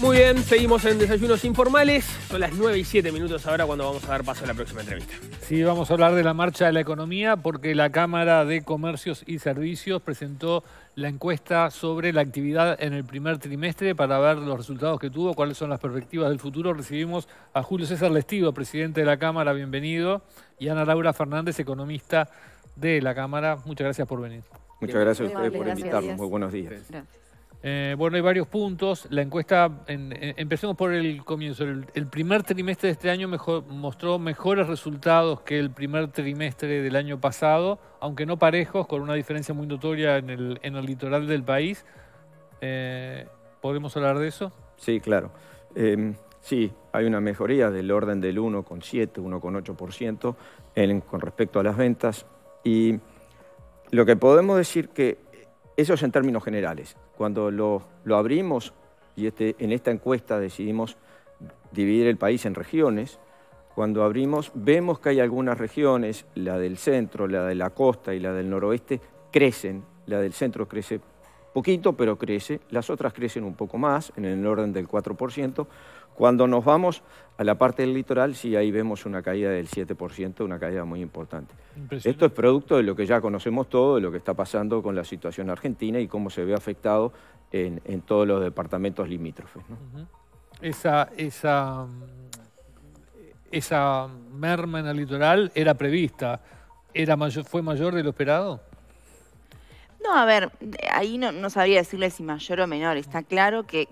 Muy bien, seguimos en Desayunos Informales. Son las 9 y 7 minutos ahora cuando vamos a dar paso a la próxima entrevista. Sí, vamos a hablar de la marcha de la economía porque la Cámara de Comercios y Servicios presentó la encuesta sobre la actividad en el primer trimestre para ver los resultados que tuvo, cuáles son las perspectivas del futuro. Recibimos a Julio César Lestido, presidente de la Cámara, bienvenido, y Ana Laura Fernández, economista de la Cámara. Muchas gracias por venir. Muchas gracias a ustedes por invitarnos. Muy buenos días. Eh, bueno, hay varios puntos. La encuesta, eh, empecemos por el comienzo. El, primer trimestre de este año mejor, mostró mejores resultados que el primer trimestre del año pasado, aunque no parejos, con una diferencia muy notoria en el, litoral del país. Eh, ¿Podemos hablar de eso? Sí, claro. Em, sí, hay una mejoría del orden del 1,7, 1,8% con respecto a las ventas. Y lo que podemos decir que eso es en términos generales. Cuando lo, abrimos y este, en esta encuesta decidimos dividir el país en regiones, cuando abrimos vemos que hay algunas regiones, la del centro, la de la costa y la del noroeste, crecen. La del centro crece poquito, pero crece. Las otras crecen un poco más, en el orden del 4%. Cuando nos vamos a la parte del litoral, sí, ahí vemos una caída del 7%, una caída muy importante. Esto es producto de lo que ya conocemos todo, de lo que está pasando con la situación argentina y cómo se ve afectado en, todos los departamentos limítrofes. Esa, esa, esa merma en el litoral era prevista. ¿Era ¿Fue mayor de lo esperado? No, a ver, ahí no, sabría decirle si mayor o menor. Está claro que,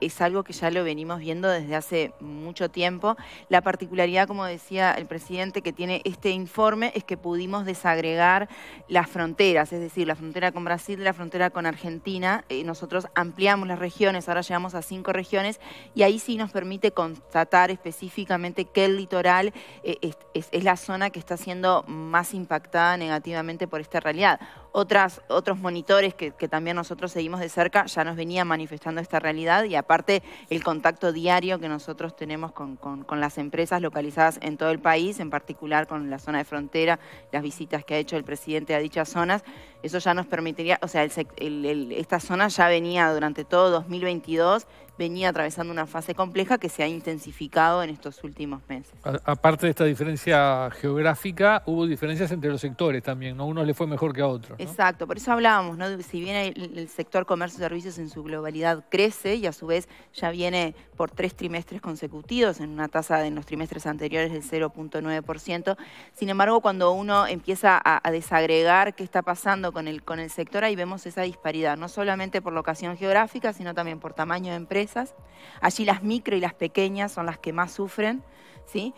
es algo que ya lo venimos viendo desde hace mucho tiempo. La particularidad, como decía el presidente, que tiene este informe es que pudimos desagregar las fronteras, es decir, la frontera con Brasil, la frontera con Argentina. Eh, nosotros ampliamos las regiones, ahora llegamos a cinco regiones y ahí sí nos permite constatar específicamente que el litoral eh, es la zona que está siendo más impactada negativamente por esta realidad otras, otros monitores que, también nosotros seguimos de cerca ya nos venían manifestando esta realidad y aparte el contacto diario que nosotros tenemos con, las empresas localizadas en todo el país, en particular con la zona de frontera, las visitas que ha hecho el presidente a dichas zonas, eso ya nos permitiría, o sea, esta zona ya venía durante todo 2022 venía atravesando una fase compleja que se ha intensificado en estos últimos meses. aparte de esta diferencia geográfica, hubo diferencias entre los sectores también, ¿no? Uno le fue mejor que a otro. Exacto, por eso hablábamos, ¿no? Si bien el, sector comercio y servicios en su globalidad crece y a su vez ya viene por tres trimestres consecutivos en una tasa de, los trimestres anteriores del 0.9%, sin embargo, cuando uno empieza a, desagregar qué está pasando con el, con el sector, ahí vemos esa disparidad, no solamente por locación geográfica, sino también por tamaño de empresa Allí las micro y las pequeñas son las que más sufren. ¿sí?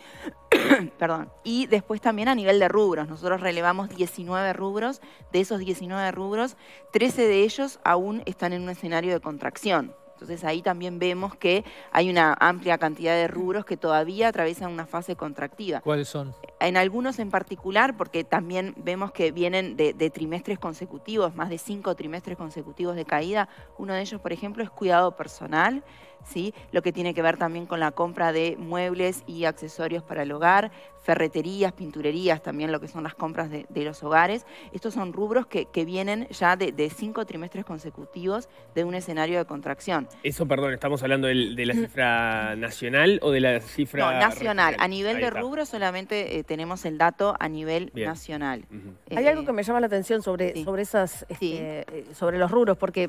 Perdón. Y después también a nivel de rubros. Nosotros relevamos 19 rubros. De esos 19 rubros, 13 de ellos aún están en un escenario de contracción. Entonces ahí también vemos que hay una amplia cantidad de rubros que todavía atraviesan una fase contractiva. ¿Cuáles son? en algunos en particular, porque también vemos que vienen de, trimestres consecutivos, más de cinco trimestres consecutivos de caída. Uno de ellos, por ejemplo, es cuidado personal, ¿sí? lo que tiene que ver también con la compra de muebles y accesorios para el hogar, ferreterías, pinturerías, también lo que son las compras de, los hogares. Estos son rubros que, vienen ya de, cinco trimestres consecutivos de un escenario de contracción. Eso, perdón, ¿estamos hablando de, la cifra nacional o de la cifra... No, nacional. A nivel de rubros solamente... Eh, tenemos el dato a nivel nacional. Eh, Hay algo que me llama la atención sobre, sobre esas, este, eh, sobre los rubros, porque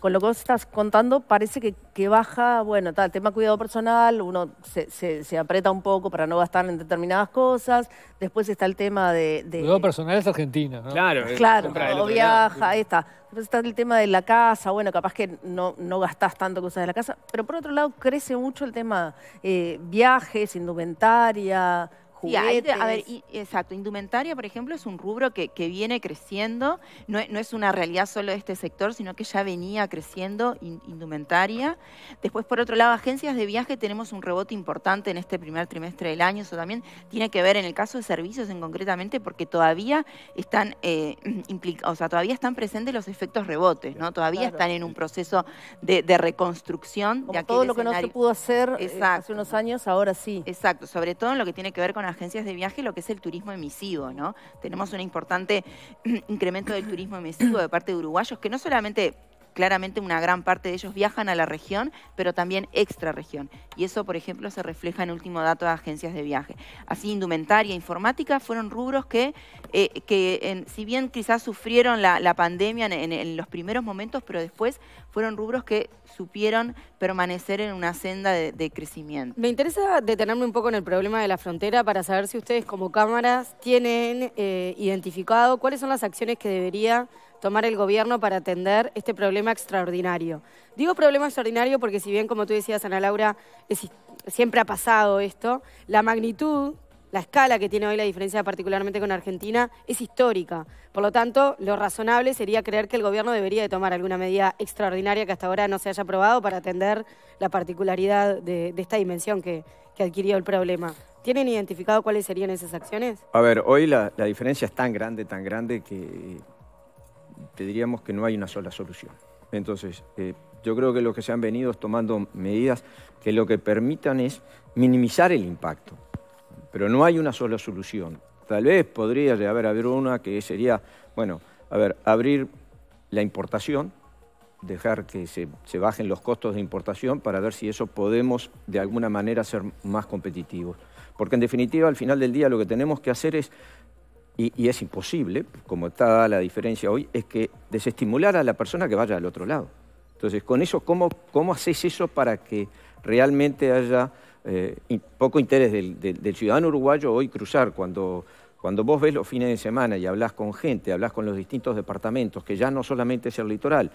con lo que vos estás contando parece que, baja, bueno, el tema cuidado personal, uno se, aprieta un poco para no gastar en determinadas cosas, después está el tema de... cuidado personal es Argentina, ¿no? Claro, claro, o viaja, ahí está. Después está el tema de la casa, bueno, capaz que no, no gastás tanto cosas de la casa, pero por otro lado crece mucho el tema eh, viajes, indumentaria, a ver, exacto, indumentaria, por ejemplo, es un rubro que, viene creciendo, no, es una realidad solo de este sector, sino que ya venía creciendo indumentaria. Después, por otro lado, agencias de viaje tenemos un rebote importante en este primer trimestre del año, eso también tiene que ver en el caso de servicios en concretamente, porque todavía están eh, o sea, todavía están presentes los efectos rebotes, ¿no? Todavía están en un proceso de, reconstrucción. todo lo que no se pudo hacer eh, hace unos años, ahora sí. Exacto, sobre todo en lo que tiene que ver con agencias de viaje lo que es el turismo emisivo, ¿no? Tenemos un importante incremento del turismo emisivo de parte de uruguayos que no solamente claramente una gran parte de ellos viajan a la región, pero también extra región. Y eso, por ejemplo, se refleja en último dato de agencias de viaje. Así, indumentaria, e informática fueron rubros que, eh, que si bien quizás sufrieron la, pandemia en, los primeros momentos, pero después fueron rubros que supieron permanecer en una senda de, crecimiento. Me interesa detenerme un poco en el problema de la frontera para saber si ustedes como cámaras tienen eh, identificado cuáles son las acciones que debería tomar el gobierno para atender este problema extraordinario. Digo problema extraordinario porque si bien, como tú decías, Ana Laura, siempre ha pasado esto, la magnitud, la escala que tiene hoy la diferencia particularmente con Argentina es histórica. Por lo tanto, lo razonable sería creer que el gobierno debería de tomar alguna medida extraordinaria que hasta ahora no se haya aprobado para atender la particularidad de, esta dimensión que, adquirió el problema. ¿Tienen identificado cuáles serían esas acciones? A ver, hoy la diferencia es tan grande, tan grande que te diríamos que no hay una sola solución. Entonces, eh, yo creo que lo que se han venido es tomando medidas que lo que permitan es minimizar el impacto. Pero no hay una sola solución. Tal vez podría haber, haber una que sería, bueno, a ver, abrir la importación, dejar que se, bajen los costos de importación para ver si eso podemos de alguna manera ser más competitivos. Porque en definitiva, al final del día, lo que tenemos que hacer es y, es imposible, como está la diferencia hoy, es que desestimular a la persona que vaya al otro lado. Entonces, con eso, ¿cómo, cómo haces eso para que realmente haya eh, poco interés del, ciudadano uruguayo hoy cruzar cuando... Cuando vos ves los fines de semana y hablas con gente, hablas con los distintos departamentos, que ya no solamente es el litoral,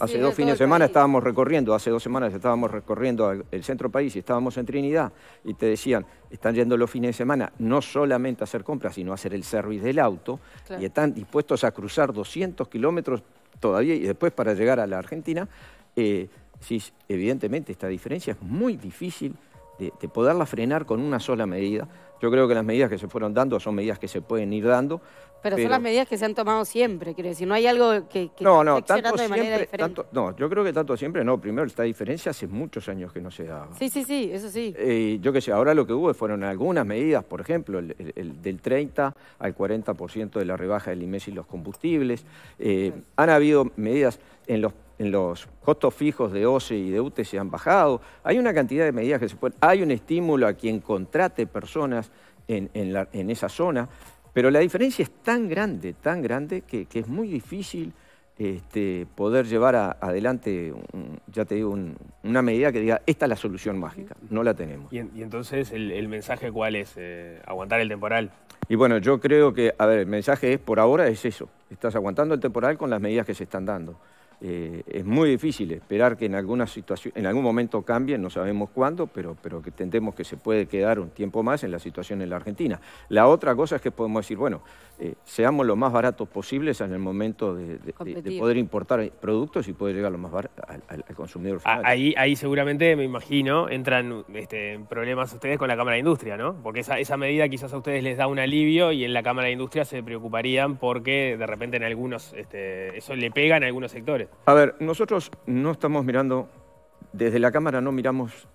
hace dos fines de semana estábamos recorriendo, hace dos semanas estábamos recorriendo el centro país y estábamos en Trinidad y te decían, están yendo los fines de semana no solamente a hacer compras, sino a hacer el service del auto y están dispuestos a cruzar 200 kilómetros todavía y después para llegar a la Argentina. Eh, evidentemente esta diferencia es muy difícil de, poderla frenar con una sola medida. Yo creo que las medidas que se fueron dando son medidas que se pueden ir dando. Pero, son las medidas que se han tomado siempre, quiero decir, no hay algo que, que no, no, siempre, no, yo creo que tanto siempre no. Primero, esta diferencia hace muchos años que no se daba. Sí, sí, sí, eso sí. Eh, yo qué sé, ahora lo que hubo fueron algunas medidas, por ejemplo, el, del 30 al 40% de la rebaja del IMES y los combustibles. Eh, han habido medidas en los en los costos fijos de OCE y de UTE se han bajado. Hay una cantidad de medidas que se pueden... Hay un estímulo a quien contrate personas en, esa zona, pero la diferencia es tan grande, tan grande, que, es muy difícil este, poder llevar adelante, ya te digo, una medida que diga, esta es la solución mágica, no la tenemos. ¿Y, entonces el, mensaje cuál es? Eh, ¿Aguantar el temporal? Y bueno, yo creo que, a ver, el mensaje es, por ahora es eso, estás aguantando el temporal con las medidas que se están dando. Eh, es muy difícil esperar que en alguna situación, en algún momento cambien, no sabemos cuándo, pero, pero que entendemos que se puede quedar un tiempo más en la situación en la Argentina. La otra cosa es que podemos decir, bueno, eh, seamos lo más baratos posibles en el momento de, poder importar productos y poder llegar lo más al, consumidor final. Ahí, ahí seguramente, me imagino, entran este, problemas ustedes con la Cámara de Industria, ¿no? Porque esa, esa medida quizás a ustedes les da un alivio y en la Cámara de Industria se preocuparían porque de repente en algunos, este, eso le pega en algunos sectores. A ver, nosotros no estamos mirando, desde la Cámara no miramos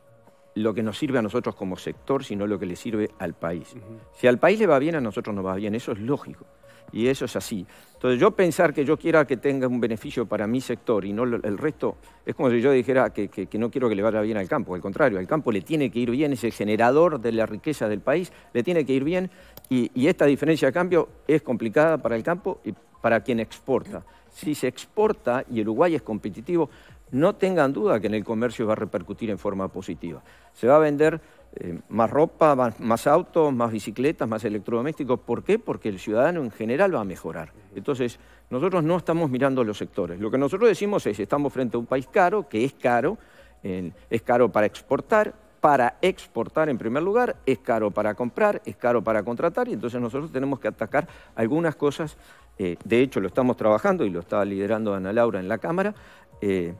lo que nos sirve a nosotros como sector, sino lo que le sirve al país. Si al país le va bien, a nosotros nos va bien, eso es lógico. Y eso es así. Entonces yo pensar que yo quiera que tenga un beneficio para mi sector y no el resto, es como si yo dijera que, no quiero que le vaya bien al campo. Al contrario, al campo le tiene que ir bien, es el generador de la riqueza del país, le tiene que ir bien y esta diferencia de cambio es complicada para el campo y para quien exporta si se exporta y Uruguay es competitivo, no tengan duda que en el comercio va a repercutir en forma positiva. Se va a vender eh, más ropa, más, autos, más bicicletas, más electrodomésticos. ¿Por qué? Porque el ciudadano en general va a mejorar. Entonces, nosotros no estamos mirando los sectores. Lo que nosotros decimos es, estamos frente a un país caro, que es caro, es caro para exportar, para exportar en primer lugar, es caro para comprar, es caro para contratar y entonces nosotros tenemos que atacar algunas cosas, eh, de hecho lo estamos trabajando y lo está liderando Ana Laura en la Cámara, eh,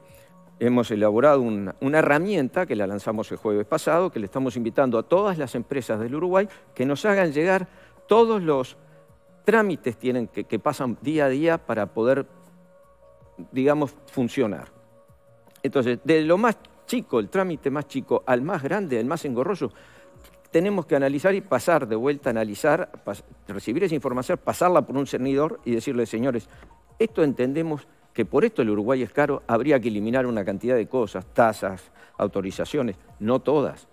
hemos elaborado una, herramienta que la lanzamos el jueves pasado, que le estamos invitando a todas las empresas del Uruguay que nos hagan llegar todos los trámites que pasan día a día para poder, digamos, funcionar. Entonces, de lo más chico, el trámite más chico, al más grande, al más engorroso, tenemos que analizar y pasar de vuelta, a analizar, recibir esa información, pasarla por un cernidor y decirle, señores, esto entendemos que por esto el Uruguay es caro, habría que eliminar una cantidad de cosas, tasas, autorizaciones, no todas,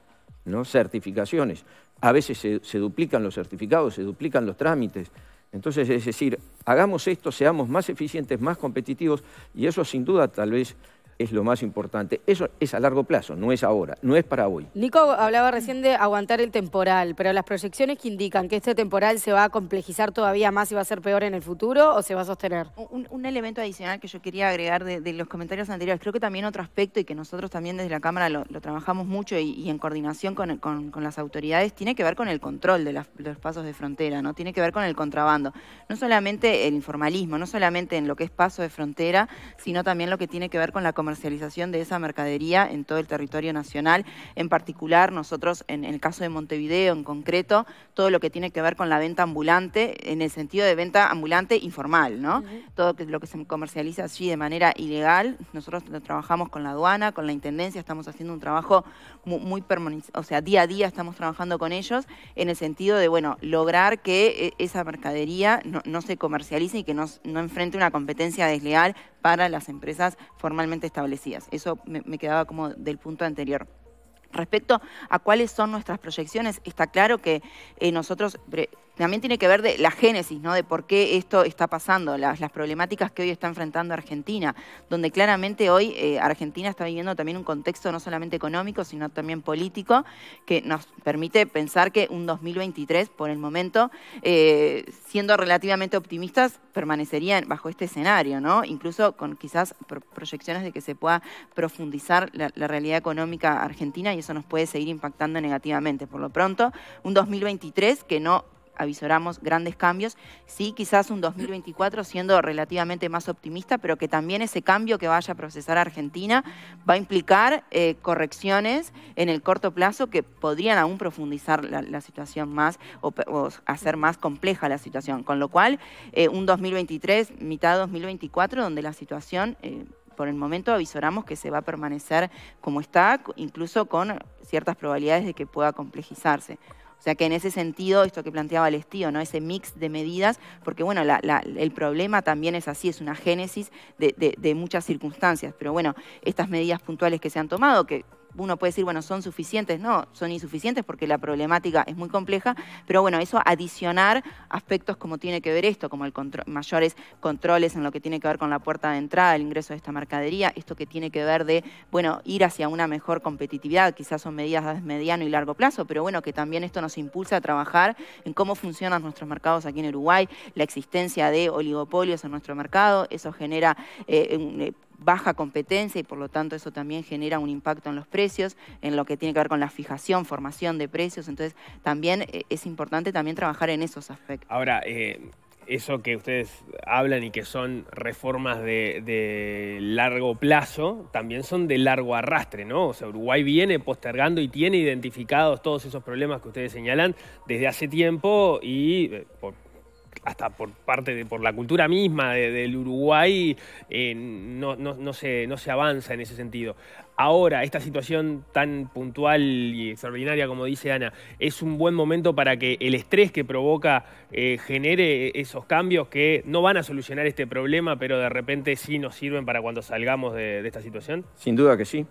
¿no? certificaciones. A veces se duplican los certificados, se duplican los trámites. Entonces, es decir, hagamos esto, seamos más eficientes, más competitivos, y eso sin duda tal vez es lo más importante. Eso es a largo plazo, no es ahora, no es para hoy. Nico hablaba recién de aguantar el temporal, pero las proyecciones que indican que este temporal se va a complejizar todavía más y va a ser peor en el futuro o se va a sostener. Un, elemento adicional que yo quería agregar de, los comentarios anteriores, creo que también otro aspecto y que nosotros también desde la Cámara lo, trabajamos mucho y, en coordinación con, las autoridades, tiene que ver con el control de, los pasos de frontera, ¿no? Tiene que ver con el contrabando. No solamente el informalismo, no solamente en lo que es paso de frontera, sino también lo que tiene que ver con la comercialización comercialización de esa mercadería en todo el territorio nacional. En particular, nosotros, en, el caso de Montevideo en concreto, todo lo que tiene que ver con la venta ambulante, en el sentido de venta ambulante informal, ¿no? Todo lo que se comercializa allí de manera ilegal, nosotros trabajamos con la aduana, con la intendencia, estamos haciendo un trabajo muy, permanente, o sea, día a día estamos trabajando con ellos en el sentido de, bueno, lograr que eh, esa mercadería no, se comercialice y que no, no enfrente una competencia desleal para las empresas formalmente establecidas eso me, quedaba como del punto anterior. Respecto a cuáles son nuestras proyecciones, está claro que eh, nosotros también tiene que ver de la génesis, ¿no? De por qué esto está pasando, las, problemáticas que hoy está enfrentando Argentina, donde claramente hoy eh, Argentina está viviendo también un contexto no solamente económico, sino también político, que nos permite pensar que un 2023, por el momento, eh, siendo relativamente optimistas, permanecerían bajo este escenario, ¿no? Incluso con quizás proyecciones de que se pueda profundizar la, la realidad económica argentina y eso nos puede seguir impactando negativamente. Por lo pronto, un 2023 que no avisoramos grandes cambios. Sí, quizás un 2024 siendo relativamente más optimista, pero que también ese cambio que vaya a procesar Argentina va a implicar eh, correcciones en el corto plazo que podrían aún profundizar la, situación más o, hacer más compleja la situación. Con lo cual, eh, un 2023, mitad de 2024, donde la situación... Eh, por el momento avisoramos que se va a permanecer como está, incluso con ciertas probabilidades de que pueda complejizarse. O sea que en ese sentido, esto que planteaba el estío, ¿no? ese mix de medidas, porque bueno, el problema también es así, es una génesis de, de muchas circunstancias. Pero bueno, estas medidas puntuales que se han tomado, que uno puede decir, bueno, son suficientes. No, son insuficientes porque la problemática es muy compleja, pero bueno, eso adicionar aspectos como tiene que ver esto, como el mayores controles en lo que tiene que ver con la puerta de entrada, el ingreso de esta mercadería, esto que tiene que ver de, bueno, ir hacia una mejor competitividad, quizás son medidas de mediano y largo plazo, pero bueno, que también esto nos impulsa a trabajar en cómo funcionan nuestros mercados aquí en Uruguay, la existencia de oligopolios en nuestro mercado, eso genera eh, eh, baja competencia y por lo tanto eso también genera un impacto en los precios, en lo que tiene que ver con la fijación, formación de precios. Entonces también eh, es importante también trabajar en esos aspectos. Ahora, eh, eso que ustedes hablan y que son reformas de, largo plazo, también son de largo arrastre, ¿no? O sea, Uruguay viene postergando y tiene identificados todos esos problemas que ustedes señalan desde hace tiempo y eh, por hasta por parte de por la cultura misma del Uruguay, eh, no, se, avanza en ese sentido. Ahora, esta situación tan puntual y extraordinaria, como dice Ana, es un buen momento para que el estrés que provoca eh, genere esos cambios que no van a solucionar este problema, pero de repente sí nos sirven para cuando salgamos de, esta situación. Sin duda que sí,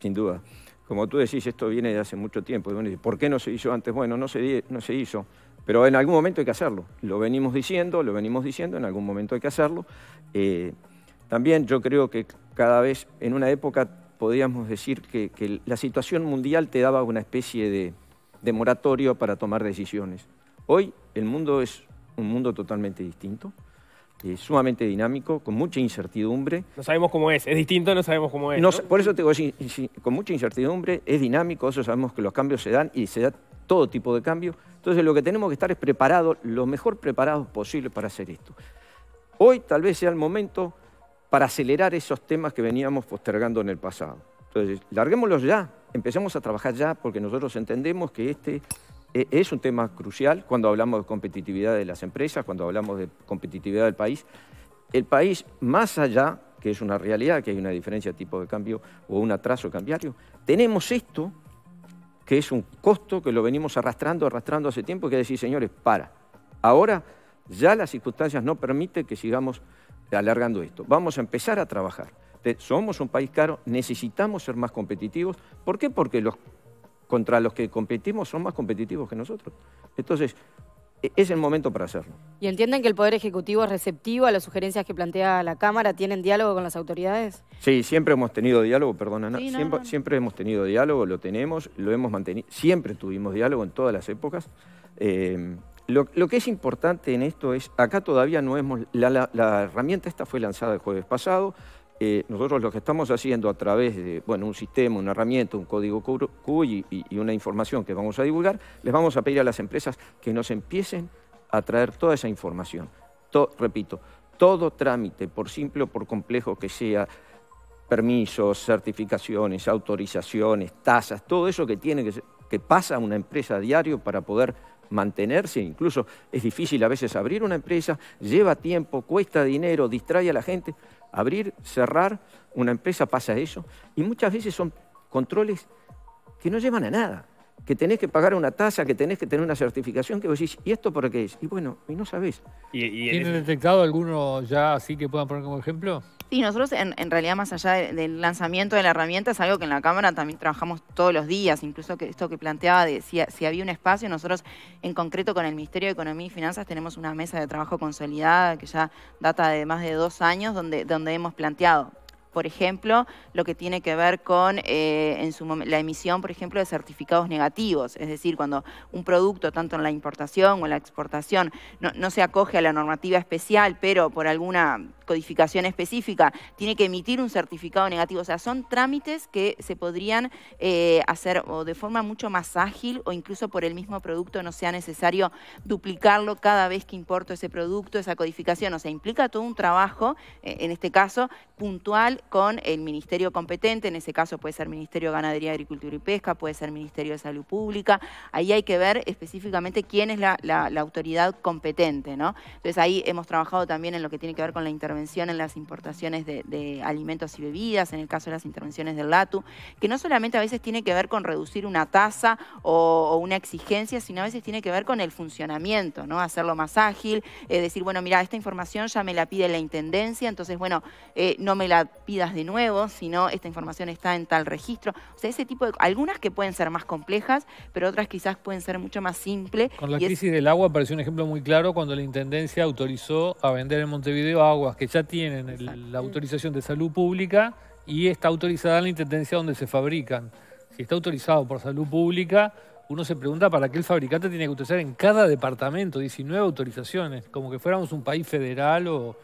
sin duda. Como tú decís, esto viene de hace mucho tiempo. ¿Por qué no se hizo antes? Bueno, no no se hizo pero en algún momento hay que hacerlo. Lo venimos diciendo, lo venimos diciendo, en algún momento hay que hacerlo. Eh, también yo creo que cada vez, en una época, podríamos decir que, la situación mundial te daba una especie de, moratorio para tomar decisiones. Hoy el mundo es un mundo totalmente distinto. Es eh, sumamente dinámico, con mucha incertidumbre. No sabemos cómo es, es distinto, no sabemos cómo es. Por eso te digo, con mucha incertidumbre, es dinámico, eso sabemos que los cambios se dan y se da todo tipo de cambio. Entonces lo que tenemos que estar es preparados, lo mejor preparados posible para hacer esto. Hoy tal vez sea el momento para acelerar esos temas que veníamos postergando en el pasado. Entonces, larguémoslos ya, empecemos a trabajar ya, porque nosotros entendemos que este e, es un tema crucial cuando hablamos de competitividad de las empresas, cuando hablamos de competitividad del país. El país, más allá, que es una realidad, que hay una diferencia de tipo de cambio o un atraso cambiario, tenemos esto, que es un costo que lo venimos arrastrando, arrastrando hace tiempo, que decir, señores, para. Ahora ya las circunstancias no permiten que sigamos alargando esto. Vamos a empezar a trabajar. Somos un país caro, necesitamos ser más competitivos. ¿Por qué? Porque los contra los que competimos son más competitivos que nosotros. Entonces, e, es el momento para hacerlo. ¿Y entienden que el Poder Ejecutivo es receptivo a las sugerencias que plantea la Cámara? ¿Tienen diálogo con las autoridades? Sí, siempre hemos tenido diálogo, perdona, Ana. siempre, hemos tenido diálogo, lo tenemos, lo hemos mantenido, siempre tuvimos diálogo en todas las épocas. Eh, lo, que es importante en esto es, acá todavía no hemos, la, la herramienta esta fue lanzada el jueves pasado, eh, nosotros lo que estamos haciendo a través de un sistema, una herramienta, un código QI y, una información que vamos a divulgar, les vamos a pedir a las empresas que nos empiecen a traer toda esa información. repito, todo trámite, por simple o por complejo que sea, permisos, certificaciones, autorizaciones, tasas, todo eso que tiene que, que pasa una empresa a diario para poder mantenerse, incluso es difícil a veces abrir una empresa, lleva tiempo, cuesta dinero, distrae a la gente abrir, cerrar una empresa, pasa eso. Y muchas veces son controles que no llevan a nada, que tenés que pagar una tasa, que tenés que tener una certificación, que vos decís, ¿y esto por qué es? Y bueno, y no sabés. ¿Y, y tienen detectado alguno ya así que puedan poner como ejemplo? Sí, nosotros en, realidad más allá del lanzamiento de la herramienta es algo que en la Cámara también trabajamos todos los días, incluso que esto que planteaba de si, había un espacio, nosotros en concreto con el Ministerio de Economía y Finanzas tenemos una mesa de trabajo consolidada que ya data de más de dos años donde, donde hemos planteado por ejemplo, lo que tiene que ver con eh, en la emisión, por ejemplo, de certificados negativos. Es decir, cuando un producto, tanto en la importación o en la exportación, no, no se acoge a la normativa especial, pero por alguna codificación específica, tiene que emitir un certificado negativo. O sea, son trámites que se podrían eh, hacer o de forma mucho más ágil o incluso por el mismo producto no sea necesario duplicarlo cada vez que importo ese producto, esa codificación. O sea, implica todo un trabajo, eh, en este caso, puntual con el ministerio competente, en ese caso puede ser Ministerio de Ganadería, Agricultura y Pesca, puede ser Ministerio de Salud Pública. Ahí hay que ver específicamente quién es la, la autoridad competente, ¿no? Entonces ahí hemos trabajado también en lo que tiene que ver con la intervención en las importaciones de, alimentos y bebidas, en el caso de las intervenciones del LATU, que no solamente a veces tiene que ver con reducir una tasa o, una exigencia, sino a veces tiene que ver con el funcionamiento, ¿no? Hacerlo más ágil, eh, decir, bueno, mira, esta información ya me la pide la intendencia, entonces, bueno, eh, no me la pidas de nuevo, sino esta información está en tal registro. O sea, ese tipo de. Algunas que pueden ser más complejas, pero otras quizás pueden ser mucho más simples. Con la crisis del agua apareció un ejemplo muy claro cuando la intendencia autorizó a vender en Montevideo aguas que ya tienen la autorización de salud pública y está autorizada en la intendencia donde se fabrican. Si está autorizado por salud pública, uno se pregunta para qué el fabricante tiene que utilizar en cada departamento 19 autorizaciones, como que fuéramos un país federal o,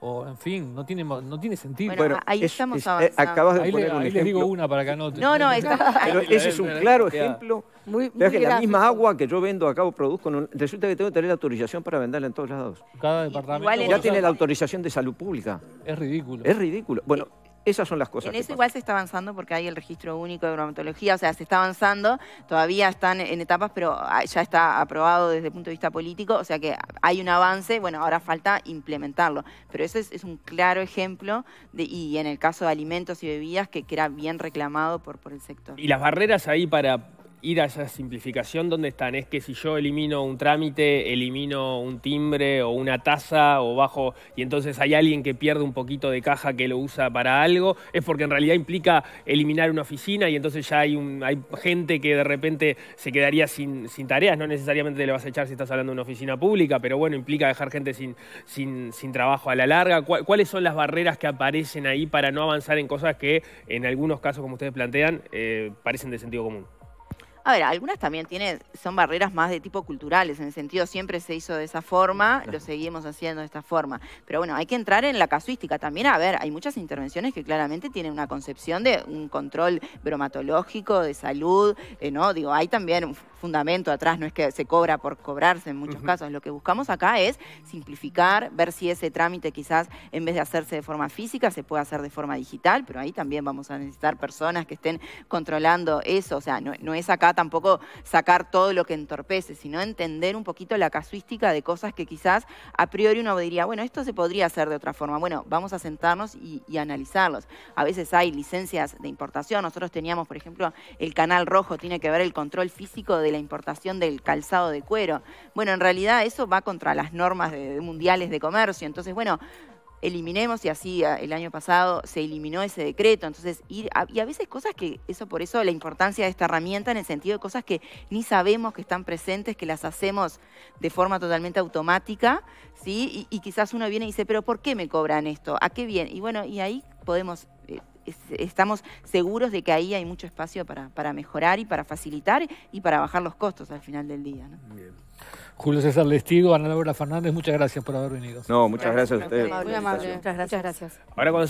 o en fin, no tiene, no tiene sentido. Bueno, ahí estamos eh, avanzando. Acabas de ahí poner un Les digo una para que No, no, Pero ese es un claro ejemplo. Muy, la misma agua que yo vendo acá o produzco, resulta que tengo que tener la autorización para venderla en todos lados. Cada departamento... Ya tiene la autorización de salud pública. Es ridículo. Es ridículo. Bueno, esas son las cosas. En eso igual se está avanzando porque hay el registro único de bromatología, o sea, se está avanzando, todavía están en etapas, pero ya está aprobado desde el punto de vista político, o sea que hay un avance, bueno, ahora falta implementarlo. Pero ese es, un claro ejemplo, de, y en el caso de alimentos y bebidas, que, que era bien reclamado por, por el sector. Y las barreras ahí para ir a esa simplificación, ¿dónde están? Es que si yo elimino un trámite, elimino un timbre o una taza o bajo, y entonces hay alguien que pierde un poquito de caja que lo usa para algo, es porque en realidad implica eliminar una oficina y entonces ya hay, un, hay gente que de repente se quedaría sin, tareas, no necesariamente te le vas a echar si estás hablando de una oficina pública, pero bueno, implica dejar gente sin, trabajo a la larga. ¿Cuáles son las barreras que aparecen ahí para no avanzar en cosas que en algunos casos, como ustedes plantean, eh, parecen de sentido común? A ver, algunas también tiene, son barreras más de tipo culturales, en el sentido siempre se hizo de esa forma, lo seguimos haciendo de esta forma. Pero bueno, hay que entrar en la casuística también. A ver, hay muchas intervenciones que claramente tienen una concepción de un control bromatológico, de salud, eh, ¿no? Digo, hay también un fundamento atrás, no es que se cobra por cobrarse en muchos casos. Lo que buscamos acá es simplificar, ver si ese trámite quizás en vez de hacerse de forma física, se puede hacer de forma digital, pero ahí también vamos a necesitar personas que estén controlando eso. O sea, no es acá tampoco sacar todo lo que entorpece, sino entender un poquito la casuística de cosas que quizás a priori uno diría, bueno, esto se podría hacer de otra forma. Bueno, vamos a sentarnos y, analizarlos. A veces hay licencias de importación. Nosotros teníamos, por ejemplo, el canal rojo tiene que ver el control físico de la importación del calzado de cuero. Bueno, en realidad eso va contra las normas mundiales de comercio. Entonces, bueno, eliminemos, y así ah, el año pasado se eliminó ese decreto. Entonces, ir y a veces cosas que, eso por eso la importancia de esta herramienta en el sentido de cosas que ni sabemos que están presentes, que las hacemos de forma totalmente automática, ¿sí? Y, quizás uno viene y dice, pero ¿por qué me cobran esto? ¿A qué bien Y bueno, y ahí podemos eh, estamos seguros de que ahí hay mucho espacio para, para, mejorar y para facilitar y para bajar los costos al final del día. Bien. Julio César Lestigo, Ana Laura Fernández, muchas gracias por haber venido. No, muchas gracias, a ustedes. Muchas gracias.